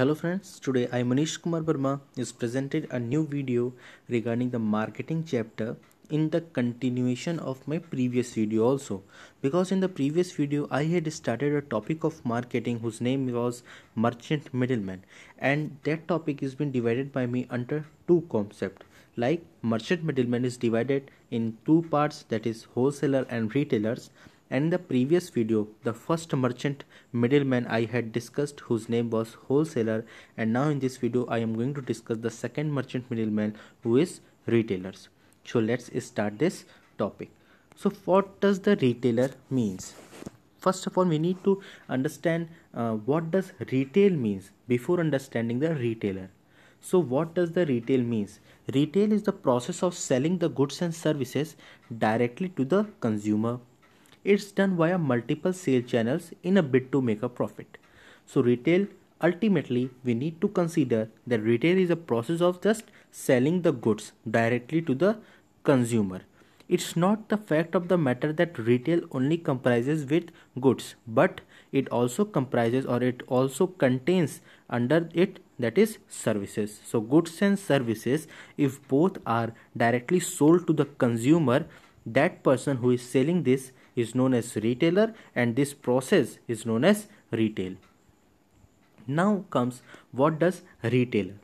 Hello friends, today I Manish Kumar Verma is presented a new video regarding the marketing chapter in the continuation of my previous video also because in the previous video I had started a topic of marketing whose name was merchant middleman and that topic has been divided by me under two concepts like merchant middleman is divided in two parts that is wholesaler and retailers and in the previous video, the first merchant middleman I had discussed whose name was wholesaler and now in this video I am going to discuss the second merchant middleman who is retailers. So let's start this topic. So what does the retailer means? First of all, we need to understand uh, what does retail means before understanding the retailer. So what does the retail means? Retail is the process of selling the goods and services directly to the consumer it's done via multiple sale channels in a bid to make a profit. So retail ultimately we need to consider that retail is a process of just selling the goods directly to the consumer. It's not the fact of the matter that retail only comprises with goods but it also comprises or it also contains under it that is services. So goods and services if both are directly sold to the consumer that person who is selling this is known as retailer and this process is known as retail. Now comes what does retailer.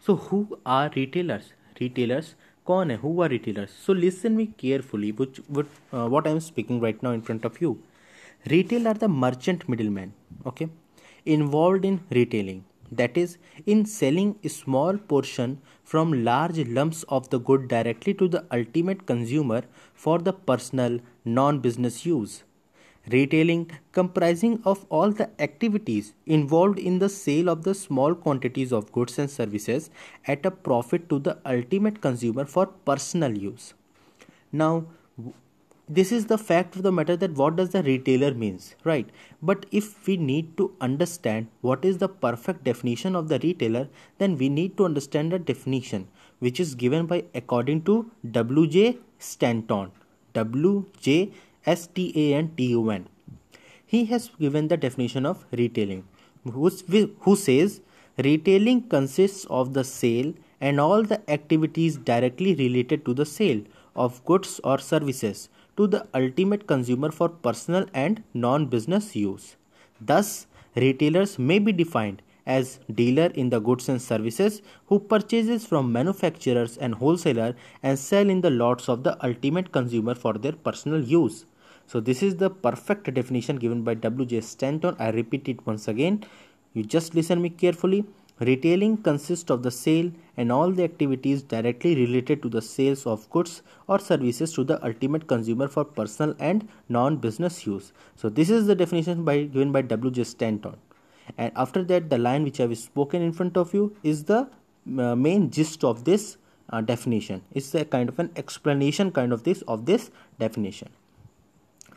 So who are retailers? Retailers कौन है who are retailers so listen me carefully which what what I am speaking right now in front of you retail are the merchant middle man okay involve in retailing that is in selling small portion from large lumps of the good directly to the ultimate consumer for the personal non-business use retailing comprising of all the activities involved in the sale of the small quantities of goods and services at a profit to the ultimate consumer for personal use now this is the fact of the matter that what does the retailer means right but if we need to understand what is the perfect definition of the retailer then we need to understand the definition which is given by according to wj stanton w j s t a n t o n he has given the definition of retailing who says retailing consists of the sale and all the activities directly related to the sale of goods or services to the ultimate consumer for personal and non business use. Thus, retailers may be defined as dealer in the goods and services who purchases from manufacturers and wholesaler and sell in the lots of the ultimate consumer for their personal use so this is the perfect definition given by wj stanton i repeat it once again you just listen me carefully Retailing consists of the sale and all the activities directly related to the sales of goods or services to the ultimate consumer for personal and non-business use. So this is the definition by given by W.J. Stanton. And after that, the line which I have spoken in front of you is the uh, main gist of this uh, definition. It's a kind of an explanation kind of this of this definition.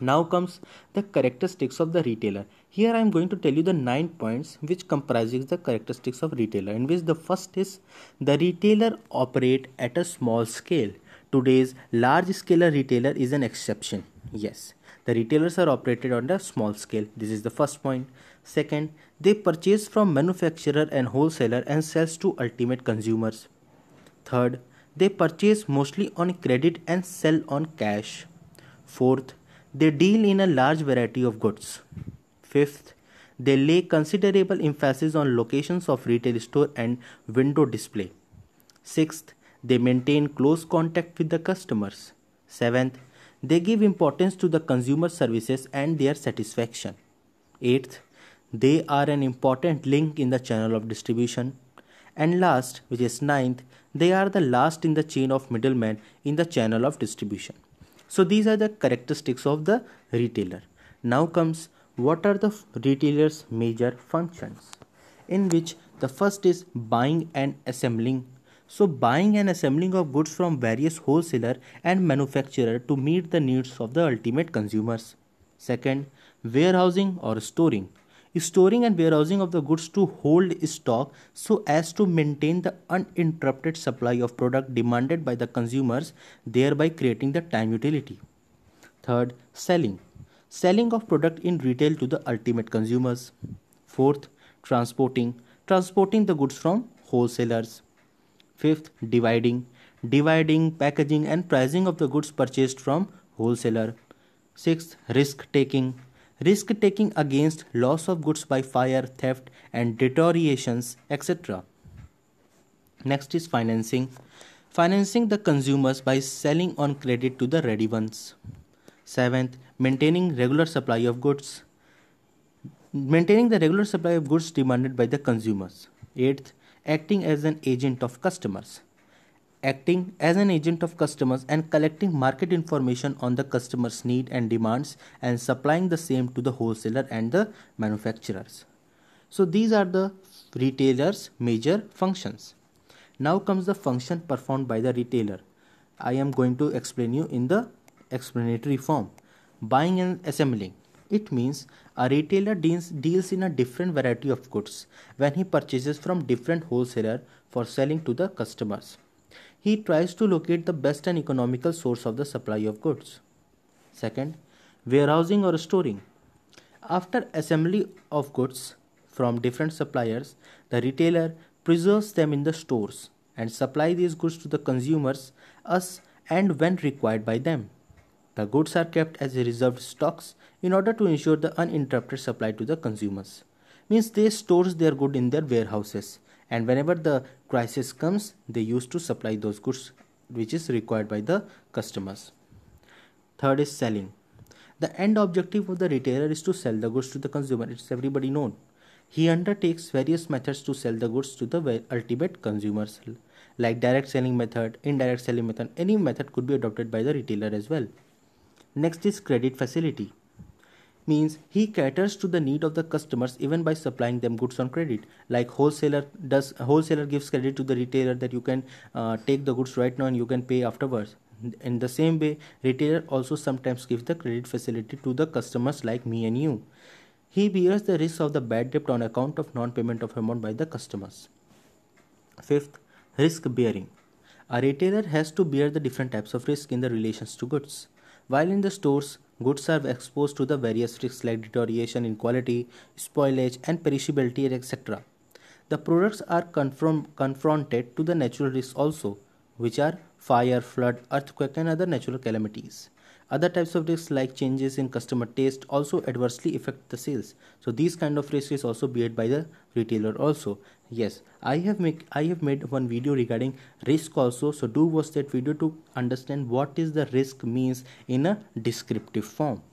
Now comes the characteristics of the retailer. Here I am going to tell you the 9 points which comprises the characteristics of retailer in which the first is the retailer operate at a small scale. Today's large scale retailer is an exception. Yes, the retailers are operated on a small scale. This is the first point. Second, they purchase from manufacturer and wholesaler and sells to ultimate consumers. Third, they purchase mostly on credit and sell on cash. Fourth, they deal in a large variety of goods. Fifth, they lay considerable emphasis on locations of retail store and window display. Sixth, they maintain close contact with the customers. Seventh, they give importance to the consumer services and their satisfaction. Eighth, they are an important link in the channel of distribution. And last, which is ninth, they are the last in the chain of middlemen in the channel of distribution. So these are the characteristics of the retailer. Now comes what are the retailer's major functions in which the first is buying and assembling. So buying and assembling of goods from various wholesaler and manufacturer to meet the needs of the ultimate consumers. Second, warehousing or storing storing and warehousing of the goods to hold stock so as to maintain the uninterrupted supply of product demanded by the consumers thereby creating the time utility third selling selling of product in retail to the ultimate consumers fourth transporting transporting the goods from wholesalers fifth dividing dividing packaging and pricing of the goods purchased from wholesaler sixth risk taking risk taking against loss of goods by fire, theft, and deteriorations, etc. Next is financing. Financing the consumers by selling on credit to the ready ones. Seventh, maintaining regular supply of goods. Maintaining the regular supply of goods demanded by the consumers. Eighth, acting as an agent of customers acting as an agent of customers and collecting market information on the customer's need and demands and supplying the same to the wholesaler and the manufacturers. So these are the retailer's major functions. Now comes the function performed by the retailer. I am going to explain you in the explanatory form. Buying and assembling. It means a retailer deals, deals in a different variety of goods when he purchases from different wholesaler for selling to the customers. He tries to locate the best and economical source of the supply of goods. Second, warehousing or storing. After assembly of goods from different suppliers, the retailer preserves them in the stores and supply these goods to the consumers as and when required by them. The goods are kept as reserved stocks in order to ensure the uninterrupted supply to the consumers. Means they stores their good in their warehouses and whenever the crisis comes they used to supply those goods which is required by the customers third is selling the end objective of the retailer is to sell the goods to the consumer it's everybody known he undertakes various methods to sell the goods to the ultimate consumer like direct selling method indirect selling method any method could be adopted by the retailer as well next is credit facility means he caters to the need of the customers even by supplying them goods on credit like wholesaler does wholesaler gives credit to the retailer that you can uh, take the goods right now and you can pay afterwards in the same way retailer also sometimes gives the credit facility to the customers like me and you he bears the risk of the bad debt on account of non-payment of amount by the customers fifth risk bearing a retailer has to bear the different types of risk in the relations to goods while in the stores Goods are exposed to the various risks like deterioration in quality, spoilage, and perishability, etc. The products are confront- confronted to the natural risks also, which are fire, flood, earthquake, and other natural calamities. Other types of risks like changes in customer taste also adversely affect the sales. So these kind of risks is also beared by the retailer also. Yes, I have make I have made one video regarding risk also. So do watch that video to understand what is the risk means in a descriptive form.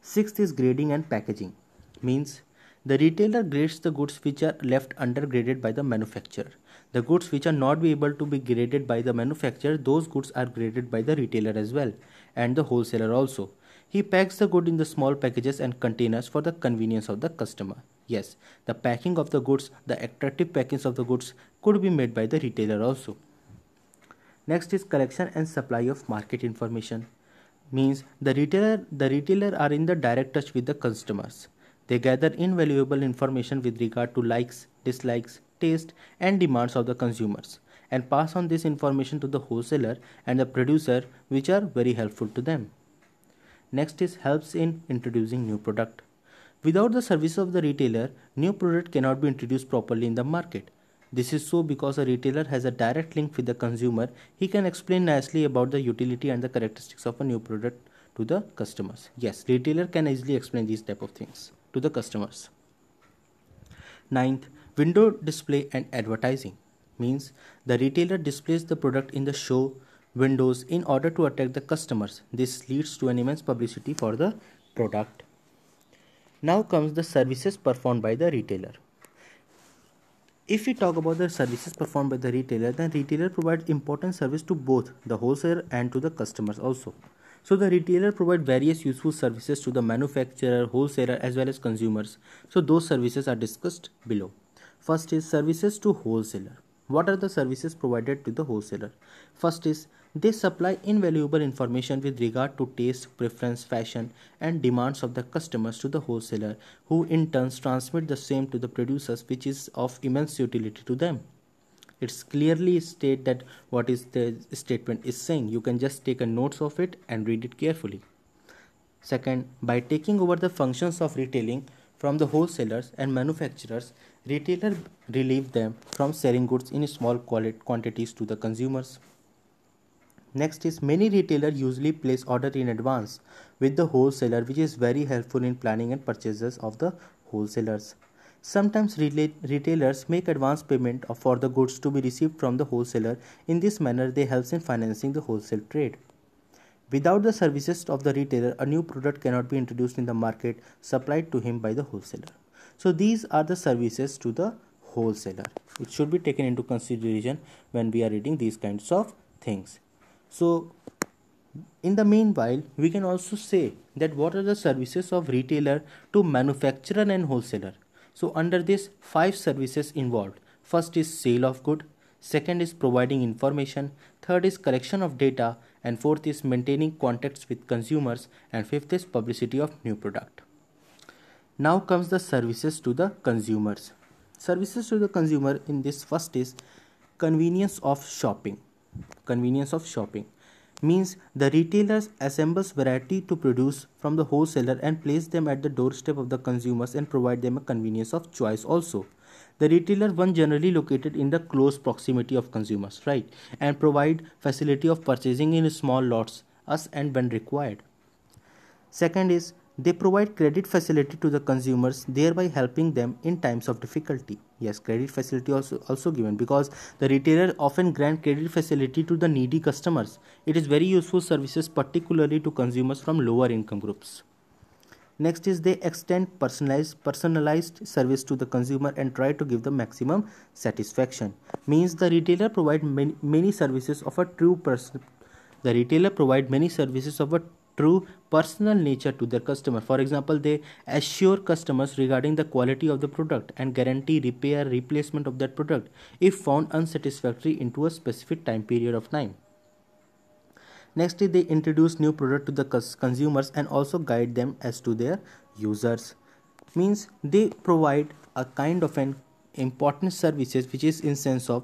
Sixth is grading and packaging. Means the retailer grades the goods which are left undergraded by the manufacturer. The goods which are not be able to be graded by the manufacturer, those goods are graded by the retailer as well and the wholesaler also. He packs the good in the small packages and containers for the convenience of the customer. Yes, the packing of the goods, the attractive packing of the goods could be made by the retailer also. Next is collection and supply of market information. Means the retailer the retailer are in the direct touch with the customers. They gather invaluable information with regard to likes, dislikes, taste, and demands of the consumers and pass on this information to the wholesaler and the producer which are very helpful to them. Next is helps in introducing new product. Without the service of the retailer, new product cannot be introduced properly in the market. This is so because a retailer has a direct link with the consumer. He can explain nicely about the utility and the characteristics of a new product to the customers. Yes, retailer can easily explain these type of things to the customers. Ninth, Window display and advertising means the retailer displays the product in the show windows in order to attract the customers. This leads to an immense publicity for the product. Now comes the services performed by the retailer. If we talk about the services performed by the retailer, then retailer provides important service to both the wholesaler and to the customers also. So the retailer provides various useful services to the manufacturer, wholesaler as well as consumers. So those services are discussed below. First is services to wholesaler. What are the services provided to the wholesaler? First is they supply invaluable information with regard to taste, preference, fashion, and demands of the customers to the wholesaler, who in turn transmit the same to the producers, which is of immense utility to them. It's clearly state that what is the statement is saying. You can just take a notes of it and read it carefully. Second, by taking over the functions of retailing from the wholesalers and manufacturers, Retailer relieve them from selling goods in small quantities to the consumers. Next is many retailers usually place order in advance with the wholesaler which is very helpful in planning and purchases of the wholesalers. Sometimes retailers make advance payment for the goods to be received from the wholesaler. In this manner they helps in financing the wholesale trade. Without the services of the retailer a new product cannot be introduced in the market supplied to him by the wholesaler so these are the services to the wholesaler it should be taken into consideration when we are reading these kinds of things so in the meanwhile we can also say that what are the services of retailer to manufacturer and wholesaler so under this five services involved first is sale of good second is providing information third is collection of data and fourth is maintaining contacts with consumers and fifth is publicity of new product now comes the services to the consumers services to the consumer in this first is convenience of shopping convenience of shopping means the retailers assembles variety to produce from the wholesaler and place them at the doorstep of the consumers and provide them a convenience of choice also the retailer one generally located in the close proximity of consumers right and provide facility of purchasing in small lots as and when required second is they provide credit facility to the consumers, thereby helping them in times of difficulty. Yes, credit facility also, also given because the retailer often grant credit facility to the needy customers. It is very useful services particularly to consumers from lower income groups. Next is they extend personalized personalized service to the consumer and try to give the maximum satisfaction. Means the retailer provide many, many services of a true person. The retailer provide many services of a true personal nature to their customer. For example, they assure customers regarding the quality of the product and guarantee repair replacement of that product if found unsatisfactory into a specific time period of time. Next, they introduce new product to the consumers and also guide them as to their users. Means they provide a kind of an important services which is in sense of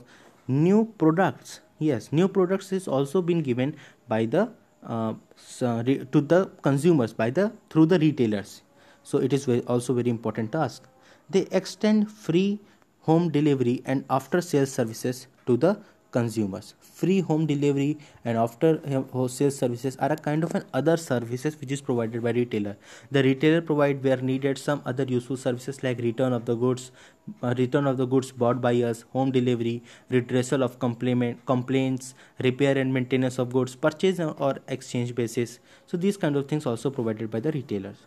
new products. Yes, new products is also been given by the uh, uh to the consumers by the through the retailers so it is also very important task they extend free home delivery and after sales services to the consumers. Free home delivery and after wholesale services are a kind of an other services which is provided by retailer. The retailer provide where needed some other useful services like return of the goods, uh, return of the goods bought by us, home delivery, redressal of complaint, complaints, repair and maintenance of goods, purchase or exchange basis. So these kind of things also provided by the retailers.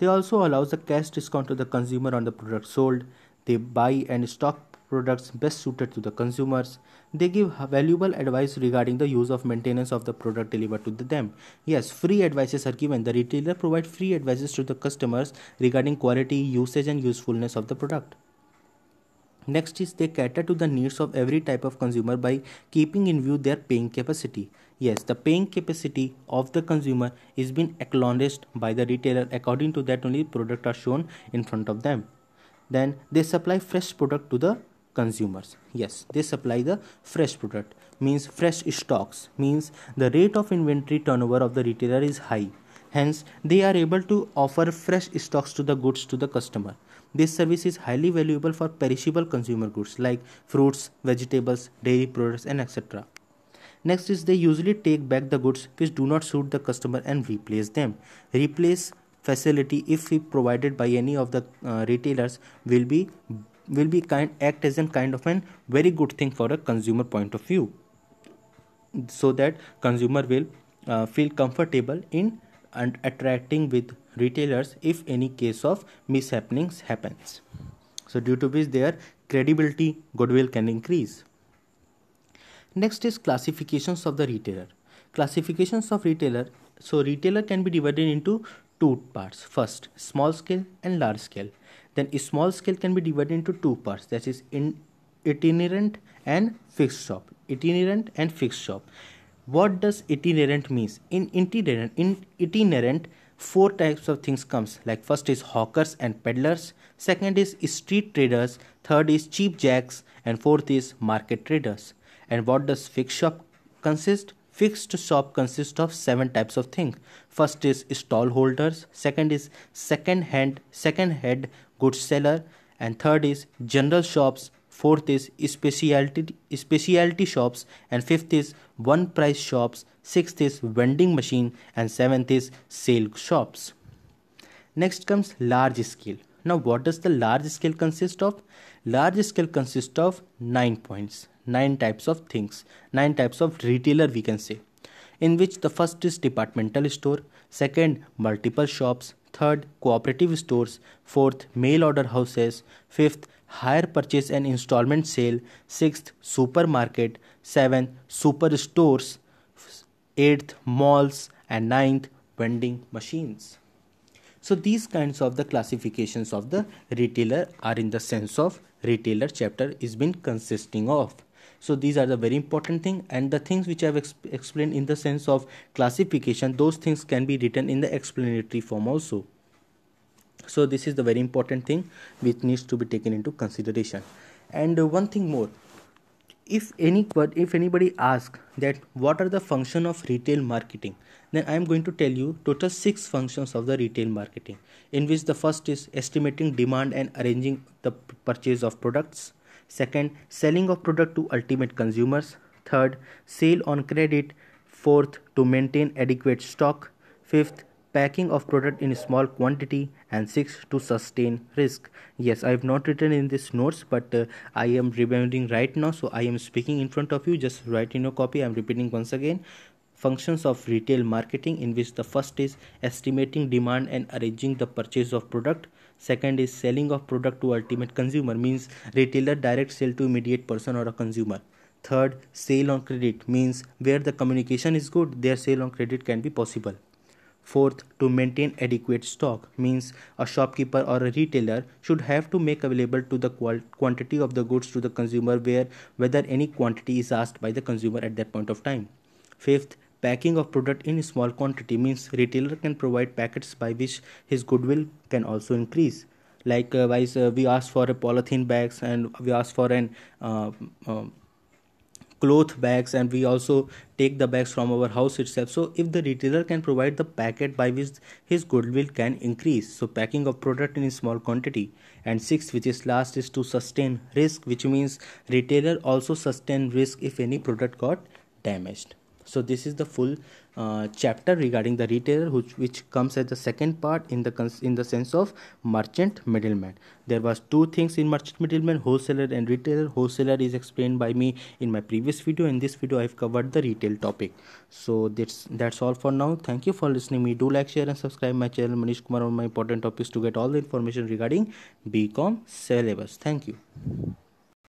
They also allows a cash discount to the consumer on the product sold. They buy and stock products best suited to the consumers. They give valuable advice regarding the use of maintenance of the product delivered to them. Yes, free advices are given. The retailer provides free advices to the customers regarding quality, usage and usefulness of the product. Next is they cater to the needs of every type of consumer by keeping in view their paying capacity. Yes, the paying capacity of the consumer is being acknowledged by the retailer. According to that only product are shown in front of them. Then they supply fresh product to the consumers yes they supply the fresh product means fresh stocks means the rate of inventory turnover of the retailer is high hence they are able to offer fresh stocks to the goods to the customer this service is highly valuable for perishable consumer goods like fruits vegetables dairy products and etc next is they usually take back the goods which do not suit the customer and replace them replace facility if provided by any of the uh, retailers will be will be kind act as a kind of an very good thing for a consumer point of view so that consumer will uh, feel comfortable in and attracting with retailers if any case of mishappenings happens so due to which their credibility goodwill can increase next is classifications of the retailer classifications of retailer so retailer can be divided into two parts first small scale and large scale then small scale can be divided into two parts that is in itinerant and fixed shop itinerant and fixed shop what does itinerant means in itinerant in itinerant four types of things comes like first is hawkers and peddlers second is street traders third is cheap jacks. and fourth is market traders and what does fixed shop consist fixed shop consists of seven types of things first is stall holders second is second hand second head goods seller and third is general shops fourth is specialty specialty shops and fifth is one price shops sixth is vending machine and seventh is sale shops next comes large scale now what does the large scale consist of large scale consists of nine points nine types of things nine types of retailer we can say in which the first is departmental store second multiple shops third cooperative stores fourth mail order houses fifth higher purchase and installment sale sixth supermarket seventh super stores. eighth malls and ninth vending machines so these kinds of the classifications of the retailer are in the sense of retailer chapter is been consisting of so these are the very important thing and the things which i have exp explained in the sense of classification those things can be written in the explanatory form also so this is the very important thing which needs to be taken into consideration and uh, one thing more if any if anybody asks that what are the function of retail marketing then i am going to tell you total six functions of the retail marketing in which the first is estimating demand and arranging the purchase of products second selling of product to ultimate consumers third sale on credit fourth to maintain adequate stock fifth packing of product in small quantity and sixth, to sustain risk yes i have not written in this notes but uh, i am remembering right now so i am speaking in front of you just write in your copy i am repeating once again functions of retail marketing in which the first is estimating demand and arranging the purchase of product second is selling of product to ultimate consumer means retailer direct sale to immediate person or a consumer third sale on credit means where the communication is good their sale on credit can be possible fourth to maintain adequate stock means a shopkeeper or a retailer should have to make available to the quantity of the goods to the consumer where whether any quantity is asked by the consumer at that point of time fifth packing of product in small quantity means retailer can provide packets by which his goodwill can also increase Likewise, uh, uh, we ask for a polythene bags and we ask for an uh, um, cloth bags and we also take the bags from our house itself so if the retailer can provide the packet by which his goodwill can increase so packing of product in small quantity and sixth, which is last is to sustain risk which means retailer also sustain risk if any product got damaged so this is the full uh, chapter regarding the retailer which, which comes as the second part in the in the sense of merchant middleman there was two things in merchant middleman wholesaler and retailer wholesaler is explained by me in my previous video in this video i've covered the retail topic so that's that's all for now thank you for listening me do like share and subscribe my channel manish kumar on my important topics to get all the information regarding bcom syllabus thank you